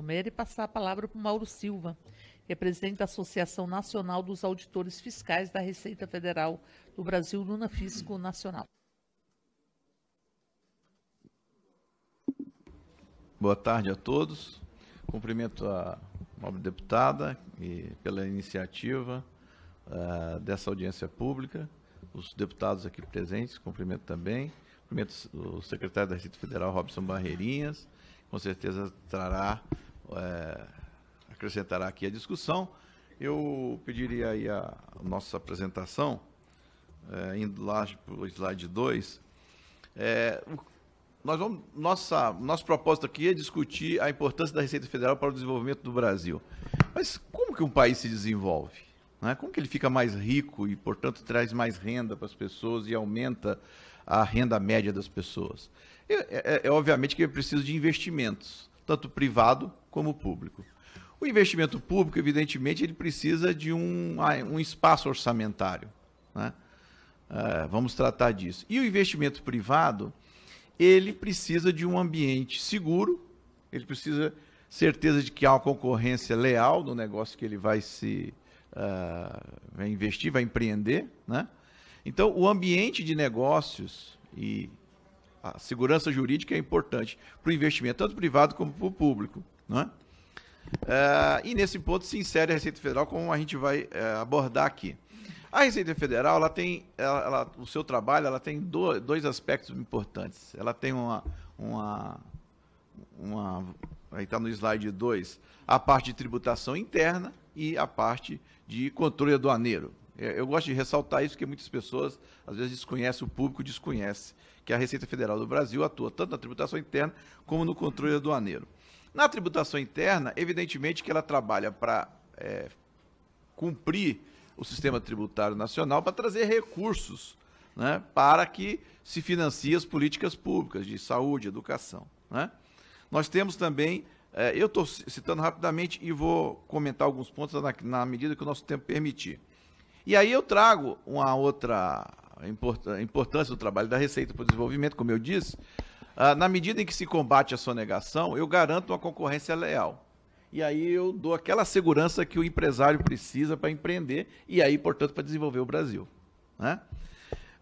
Romero e passar a palavra para o Mauro Silva, que é presidente da Associação Nacional dos Auditores Fiscais da Receita Federal do Brasil, Fisco Nacional. Boa tarde a todos. Cumprimento a nobre deputada pela iniciativa uh, dessa audiência pública, os deputados aqui presentes, cumprimento também. Cumprimento o secretário da Receita Federal, Robson Barreirinhas, com certeza trará é, acrescentará aqui a discussão. Eu pediria aí a, nossa apresentação, é, indo lá para é, o slide 2. É, nós vamos, nossa, nosso propósito aqui é discutir a importância da Receita Federal para o desenvolvimento do Brasil. Mas como que um país se desenvolve? Né? Como que ele fica mais rico e, portanto, traz mais renda para as pessoas e aumenta a renda média das pessoas? É, é, é obviamente que é preciso de investimentos, tanto privado como público. O investimento público, evidentemente, ele precisa de um, ah, um espaço orçamentário. Né? Uh, vamos tratar disso. E o investimento privado, ele precisa de um ambiente seguro, ele precisa certeza de que há uma concorrência leal no negócio que ele vai se uh, vai investir, vai empreender. Né? Então, o ambiente de negócios e a segurança jurídica é importante para o investimento, tanto privado como para o público. Né? É, eh, e nesse ponto se insere a Receita Federal, como a gente vai é, abordar aqui. A Receita Federal, ela tem, ela, ela, o seu trabalho, ela tem do, dois aspectos importantes. Ela tem uma, uma, uma aí está no slide 2, a parte de tributação interna e a parte de controle aduaneiro. Eh, eu gosto de ressaltar isso porque muitas pessoas, às vezes, desconhecem, o público desconhece, que a Receita Federal do Brasil atua tanto na tributação interna como no controle aduaneiro. Na tributação interna, evidentemente que ela trabalha para é, cumprir o sistema tributário nacional para trazer recursos né, para que se financie as políticas públicas de saúde, educação. Né? Nós temos também, é, eu estou citando rapidamente e vou comentar alguns pontos na, na medida que o nosso tempo permitir. E aí eu trago uma outra a importância do trabalho da Receita para o Desenvolvimento, como eu disse, ah, na medida em que se combate a sonegação, eu garanto uma concorrência leal. E aí eu dou aquela segurança que o empresário precisa para empreender e aí, portanto, para desenvolver o Brasil. Né?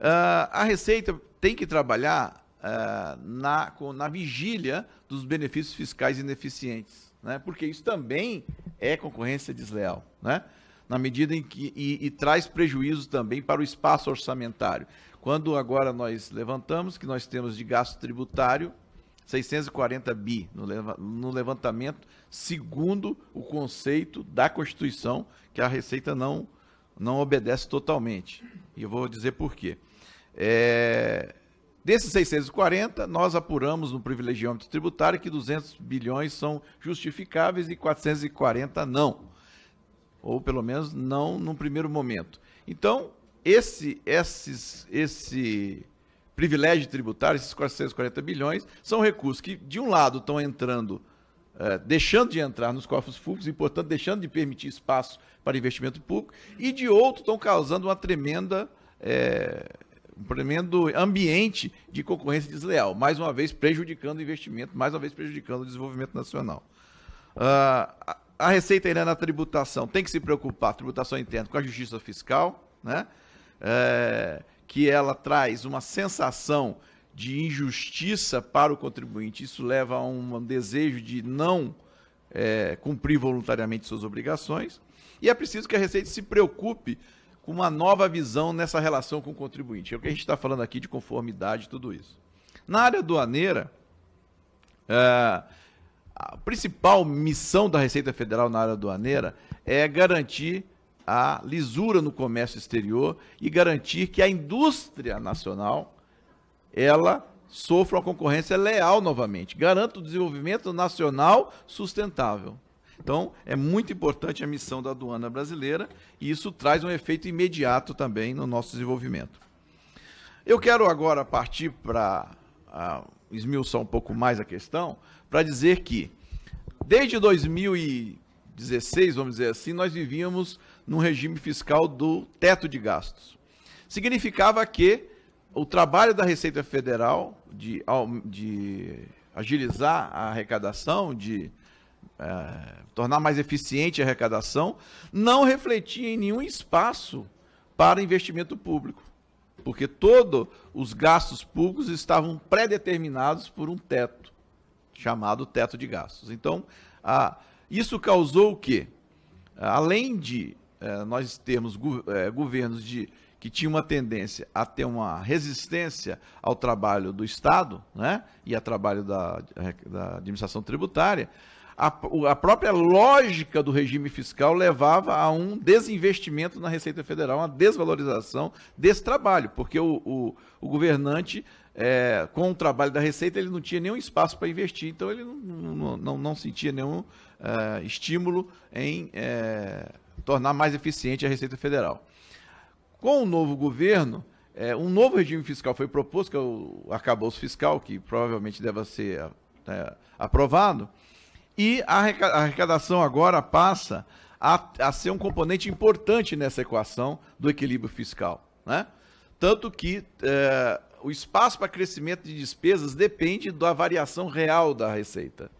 Ah, a Receita tem que trabalhar ah, na, na vigília dos benefícios fiscais ineficientes, né? porque isso também é concorrência desleal. Né? na medida em que e, e traz prejuízo também para o espaço orçamentário. Quando agora nós levantamos que nós temos de gasto tributário 640 bi no levantamento, segundo o conceito da Constituição, que a Receita não, não obedece totalmente. E eu vou dizer por quê. É, desses 640, nós apuramos no privilegiômetro tributário que 200 bilhões são justificáveis e 440 não ou pelo menos não num primeiro momento. Então, esse, esses, esse privilégio tributário, esses 440 bilhões, são recursos que, de um lado, estão entrando, eh, deixando de entrar nos cofres públicos e, portanto, deixando de permitir espaço para investimento público, e, de outro, estão causando uma tremenda. Eh, um tremendo ambiente de concorrência desleal, mais uma vez prejudicando o investimento, mais uma vez prejudicando o desenvolvimento nacional. Ah, a Receita ainda na tributação tem que se preocupar, tributação interna, com a justiça fiscal, né? É, que ela traz uma sensação de injustiça para o contribuinte. Isso leva a um desejo de não é, cumprir voluntariamente suas obrigações. E é preciso que a Receita se preocupe com uma nova visão nessa relação com o contribuinte. É o que a gente está falando aqui de conformidade e tudo isso. Na área doaneira, é, a principal missão da Receita Federal na área aduaneira é garantir a lisura no comércio exterior e garantir que a indústria nacional ela sofra uma concorrência leal novamente, garanta o desenvolvimento nacional sustentável. Então, é muito importante a missão da aduana brasileira e isso traz um efeito imediato também no nosso desenvolvimento. Eu quero agora partir para ah, esmiuçar um pouco mais a questão, para dizer que desde 2016, vamos dizer assim, nós vivíamos num regime fiscal do teto de gastos. Significava que o trabalho da Receita Federal de, de agilizar a arrecadação, de é, tornar mais eficiente a arrecadação, não refletia em nenhum espaço para investimento público, porque todos os gastos públicos estavam pré-determinados por um teto chamado teto de gastos. Então, a, isso causou o quê? Além de eh, nós termos go eh, governos de, que tinham uma tendência a ter uma resistência ao trabalho do Estado né, e ao trabalho da, eh, da administração tributária, a, a, própria lógica do regime fiscal levava a um desinvestimento na Receita Federal, uma desvalorização desse trabalho, porque o, o, o governante é, com o trabalho da Receita, ele não tinha nenhum espaço para investir, então ele não, não, não, não sentia nenhum é, estímulo em é, tornar mais eficiente a Receita Federal. Com o novo governo, é, um novo regime fiscal foi proposto, que é o arcabouço fiscal, que provavelmente deve ser aprovado, e a arrecadação agora passa a, a, ser um componente importante nessa equação do equilíbrio fiscal. Né? Tanto que o espaço para crescimento de despesas depende da variação real da receita.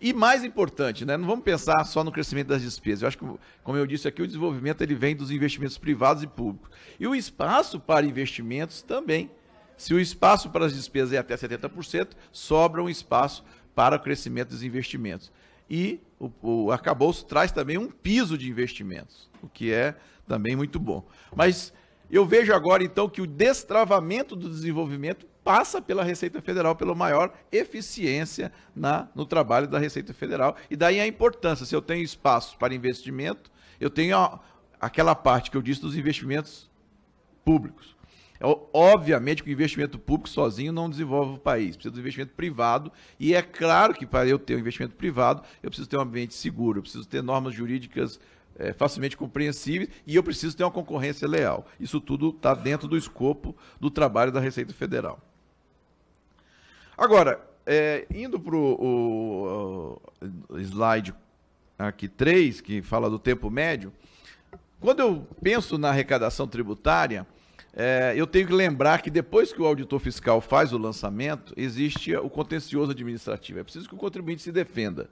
E mais importante, né? não vamos pensar só no crescimento das despesas. Eu acho que, como eu disse aqui, o desenvolvimento ele vem dos investimentos privados e públicos. E o espaço para investimentos também. Se o espaço para as despesas é até 70%, sobra um espaço para o crescimento dos investimentos. E o, o arcabouço traz também um piso de investimentos, o que é também muito bom. Mas eu vejo agora, então, que o destravamento do desenvolvimento passa pela Receita Federal, pela maior eficiência na, no trabalho da Receita Federal. E daí a importância, se eu tenho espaço para investimento, eu tenho a, aquela parte que eu disse dos investimentos públicos. É, obviamente que o investimento público sozinho não desenvolve o país, precisa do investimento privado, e é claro que para eu ter um investimento privado, eu preciso ter um ambiente seguro, eu preciso ter normas jurídicas é, facilmente compreensíveis e eu preciso ter uma concorrência leal. Isso tudo está dentro do escopo do trabalho da Receita Federal. Agora, é, indo para o slide aqui 3, que fala do tempo médio, quando eu penso na arrecadação tributária, é, eu tenho que lembrar que depois que o auditor fiscal faz o lançamento, existe o contencioso administrativo. É preciso que o contribuinte se defenda.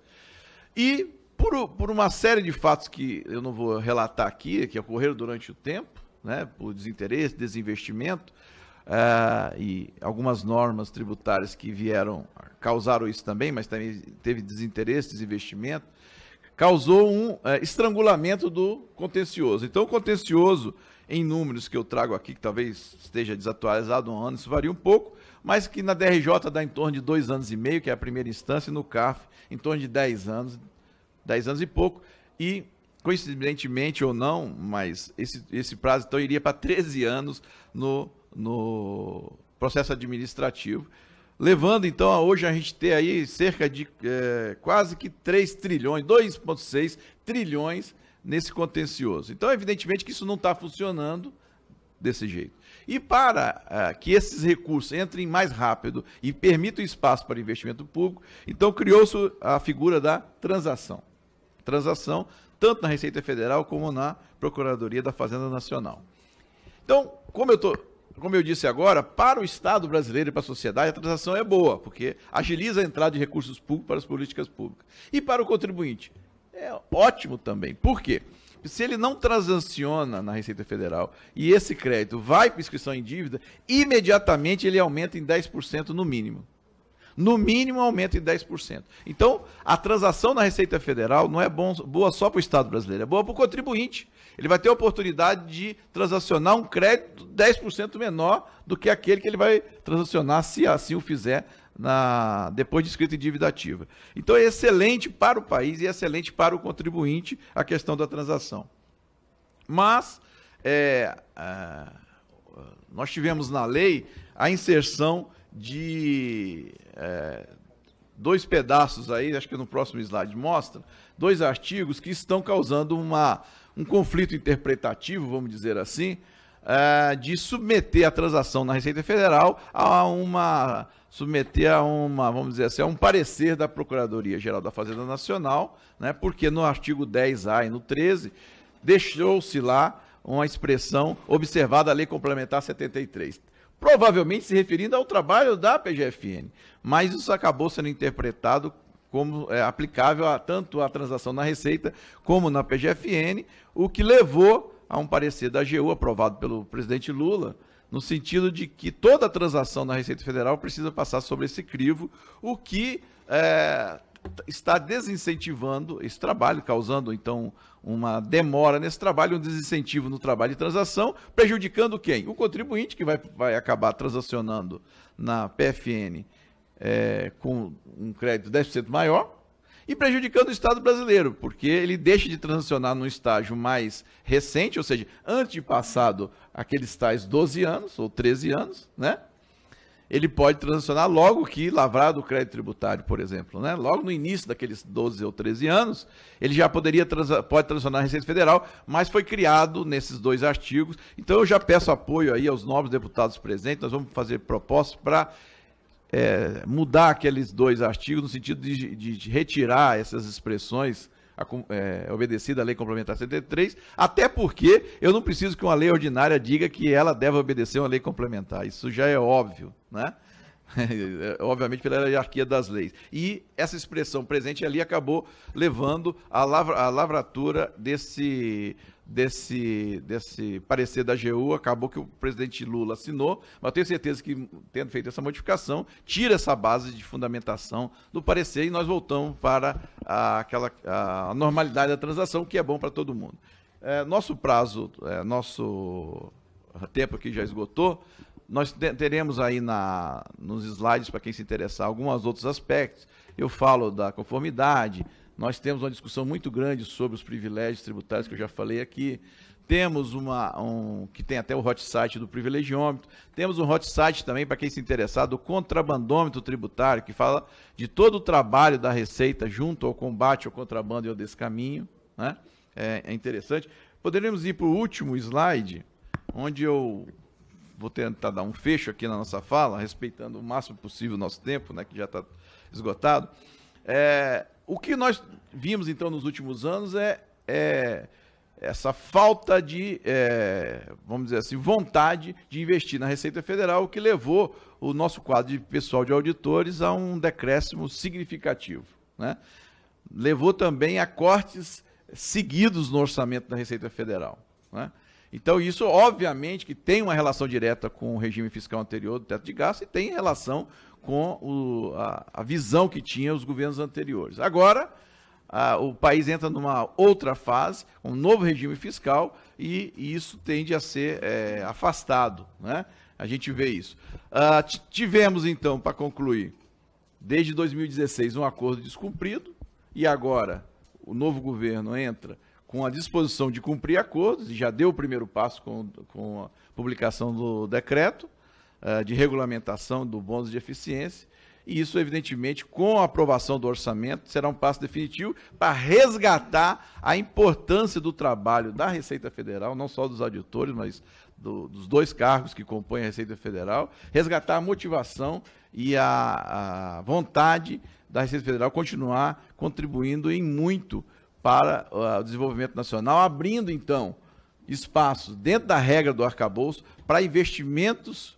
E por, por uma série de fatos que eu não vou relatar aqui, que ocorreram durante o tempo, né, por desinteresse, desinvestimento, uh, e algumas normas tributárias que vieram, causaram isso também, mas também teve desinteresse, desinvestimento, causou um uh, estrangulamento do contencioso. Então, o contencioso, em números que eu trago aqui, que talvez esteja desatualizado um ano, isso varia um pouco, mas que na DRJ dá em torno de dois anos e meio, que é a primeira instância, e no CAF, em torno de dez anos, 10 anos e pouco, e coincidentemente ou não, mas esse, esse prazo então iria para 13 anos no, no processo administrativo, levando então a hoje a gente ter aí cerca de é, quase que 3 trilhões, 2,6 trilhões nesse contencioso. Então, evidentemente que isso não está funcionando desse jeito. E para ah, que esses recursos entrem mais rápido e permitam espaço para investimento público, então criou-se a figura da transação transação, tanto na Receita Federal como na Procuradoria da Fazenda Nacional. Então, como eu como eu disse agora, para o Estado brasileiro e para a sociedade, a transação é boa, porque agiliza a entrada de recursos públicos para as políticas públicas. E para o contribuinte, é ótimo também. Por quê? Se ele não transaciona na Receita Federal e esse crédito vai para inscrição em dívida, imediatamente ele aumenta em 10% no mínimo no mínimo um aumento de 10%. Então, a transação na Receita Federal não é bom, boa só para o Estado brasileiro, é boa para o contribuinte. Ele vai ter a oportunidade de transacionar um crédito 10% menor do que aquele que ele vai transacionar, se assim o fizer, na, depois de escrito em dívida ativa. Então, é excelente para o país e é excelente para o contribuinte a questão da transação. Mas, é, é nós tivemos na lei a inserção de é, dois pedaços aí, acho que no próximo slide mostra, dois artigos que estão causando uma, um conflito interpretativo, vamos dizer assim, é, de submeter a transação na Receita Federal a uma submeter a uma, vamos dizer assim, a um parecer da Procuradoria Geral da Fazenda Nacional, né? Porque no artigo 10A e no 13 deixou-se lá uma expressão observada a Lei Complementar 73 provavelmente se referindo ao trabalho da PGFN. Mas isso acabou sendo interpretado como é, aplicável a, tanto à transação na Receita como na PGFN, o que levou a um parecer da AGU aprovado pelo presidente Lula, no sentido de que toda transação na Receita Federal precisa passar sobre esse crivo, o que é, está desincentivando esse trabalho, causando então uma demora nesse trabalho, um desincentivo no trabalho de transação, prejudicando quem? O contribuinte que vai, vai acabar transacionando na PFN é, com um crédito 10% maior e prejudicando o Estado brasileiro, porque ele deixa de transacionar num estágio mais recente, ou seja, antes de passado aqueles tais 12 anos ou 13 anos, né? ele pode transacionar logo que lavrado o crédito tributário, por exemplo. Né? Logo no início daqueles 12 ou 13 anos, ele já poderia transa pode transacionar a Receita Federal, mas foi criado nesses dois artigos. Então eu já peço apoio aí aos novos deputados presentes, nós vamos fazer propostas para é, mudar aqueles dois artigos no sentido de, de, de retirar essas expressões é, obedecida a lei complementar 73, até porque eu não preciso que uma lei ordinária diga que ela deve obedecer uma lei complementar. Isso já é óbvio, né? É, obviamente pela hierarquia das leis. E essa expressão presente ali acabou levando a lavra, à lavratura desse desse, desse parecer da AGU, acabou que o presidente Lula assinou, mas eu tenho certeza que, tendo feito essa modificação, tira essa base de fundamentação do parecer e nós voltamos para a, aquela, a normalidade da transação, que é bom para todo mundo. É, nosso prazo, é, nosso tempo aqui já esgotou, nós teremos aí na, nos slides, para quem se interessar, alguns outros aspectos. Eu falo da conformidade, nós temos uma discussão muito grande sobre os privilégios tributários que eu já falei aqui. Temos uma um, que tem até o hot site do privilegiômetro. Temos um hot site também para quem se interessar do contrabandômetro tributário, que fala de todo o trabalho da Receita junto ao combate ao contrabando e ao descaminho, né? É, é interessante. Poderíamos ir para o último slide, onde eu vou tentar dar um fecho aqui na nossa fala, respeitando o máximo possível o nosso tempo, né, que já está esgotado. É, o que nós vimos, então, nos últimos anos é, é essa falta de, é, vamos dizer assim, vontade de investir na Receita Federal, o que levou o nosso quadro de pessoal de auditores a um decréscimo significativo. Né? Levou também a cortes seguidos no orçamento da Receita Federal. Né? Então, isso, obviamente, que tem uma relação direta com o regime fiscal anterior do teto de gasto e tem relação com o, a, a, visão que tinha os governos anteriores. Agora, a, o país entra numa outra fase, um novo regime fiscal, e, e isso tende a ser é, afastado. Né? A gente vê isso. Ah, tivemos, então, para concluir, desde 2016, um acordo descumprido, e agora o novo governo entra com a disposição de cumprir acordos, e já deu o primeiro passo com, com a publicação do decreto. Ah, de regulamentação do bônus de eficiência. E isso, evidentemente, com a aprovação do orçamento, será um passo definitivo para resgatar a importância do trabalho da Receita Federal, não só dos auditores, mas do, dos dois cargos que compõem a Receita Federal, resgatar a motivação e a, a vontade da Receita Federal continuar contribuindo em muito para uh, o desenvolvimento nacional, abrindo, então, espaços dentro da regra do arcabouço para investimentos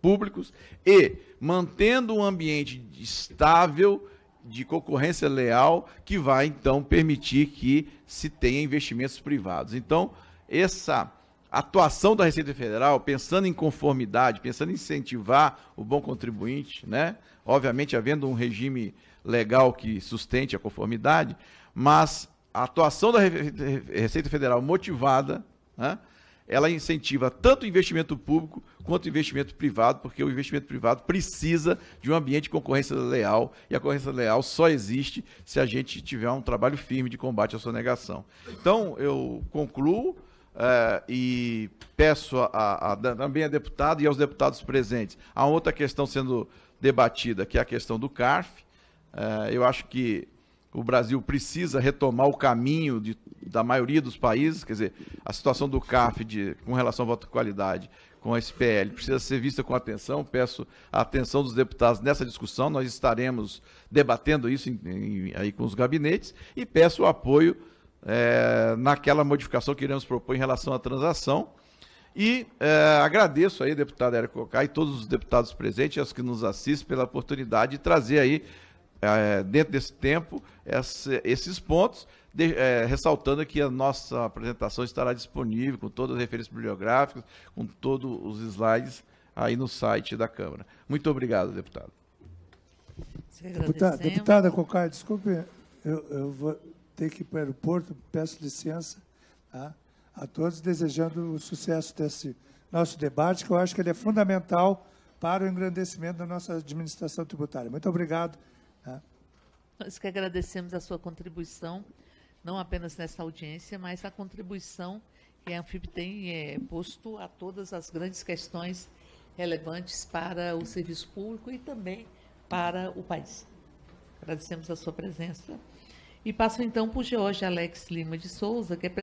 públicos e mantendo um ambiente estável de concorrência leal que vai então permitir que se tenha investimentos privados. Então, essa atuação da Receita Federal, pensando em conformidade, pensando em incentivar o bom contribuinte, né? Obviamente havendo um regime legal que sustente a conformidade, mas a atuação da Receita Federal motivada, né? ela incentiva tanto o investimento público quanto o investimento privado, porque o investimento privado precisa de um ambiente de concorrência leal, e a concorrência leal só existe se a gente tiver um trabalho firme de combate à sonegação. Então, eu concluo uh, e peço a, a, a, também a deputada e aos deputados presentes a outra questão sendo debatida, que é a questão do CARF. Uh, eu acho que o Brasil precisa retomar o caminho de, da maioria dos países, quer dizer, a situação do CAF de, com relação ao voto de qualidade, com a SPL, precisa ser vista com atenção. Peço a atenção dos deputados nessa discussão. Nós estaremos debatendo isso em, em, aí com os gabinetes e peço o apoio é, naquela modificação que iremos propor em relação à transação. E é, agradeço aí, deputado Érico Cocá, e todos os deputados presentes, aos que nos assistem, pela oportunidade de trazer aí é, é, dentro desse tempo essa, esses pontos, de, é, ressaltando que a nossa apresentação estará disponível com todas as referências bibliográficas, com todos os slides aí no site da Câmara. Muito obrigado, deputado. Deputada, deputada Cocai, desculpe, eu, eu, vou ter que ir para o aeroporto, peço licença tá? a todos, desejando o sucesso desse nosso debate, que eu acho que ele é fundamental para o engrandecimento da nossa administração tributária. Muito obrigado. Nós que agradecemos a sua contribuição, não apenas nessa audiência, mas a contribuição que a Anfib tem é, posto a todas as grandes questões relevantes para o serviço público e também para o país. Agradecemos a sua presença. E passo então para o Jorge Alex Lima de Souza, que é